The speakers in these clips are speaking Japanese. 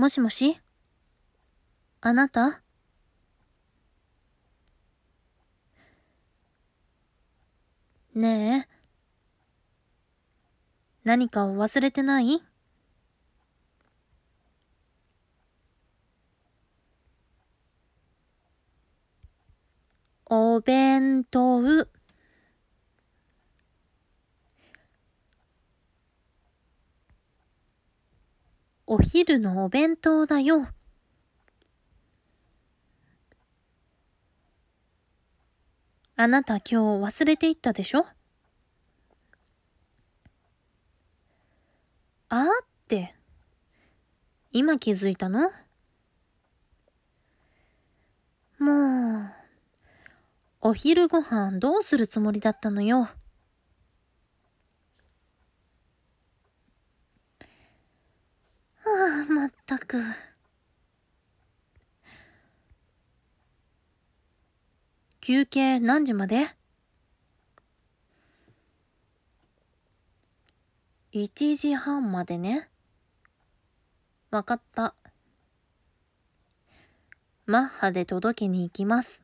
もしもしあなたねえ、何かを忘れてないお弁当。お昼のお弁当だよ。あなた今日忘れていったでしょあーって、今気づいたのもう、お昼ご飯どうするつもりだったのよ。たく休憩何時まで ?1 時半までね。わかった。マッハで届けに行きます。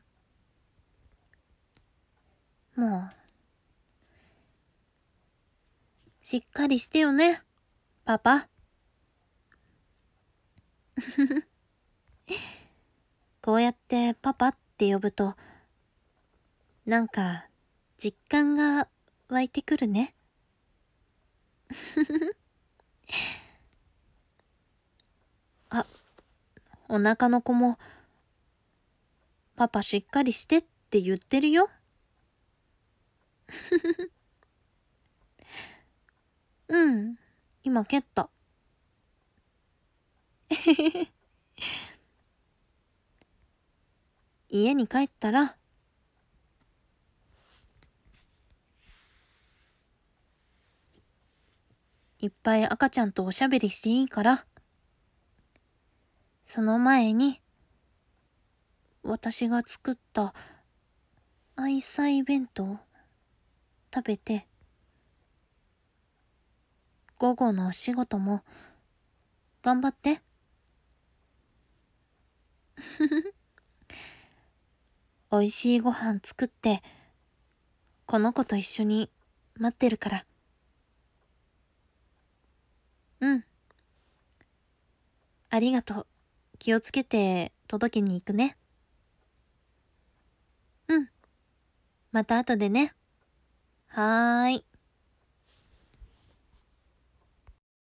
もう。しっかりしてよね、パパ。こうやってパパって呼ぶと、なんか実感が湧いてくるね。あ、お腹の子も、パパしっかりしてって言ってるよ。うん、今蹴った。家に帰ったら、いっぱい赤ちゃんとおしゃべりしていいから、その前に、私が作った愛妻弁当食べて、午後のお仕事も頑張って。美味しいご飯作って、この子と一緒に待ってるから。うん。ありがとう。気をつけて届けに行くね。うん。また後でね。はーい。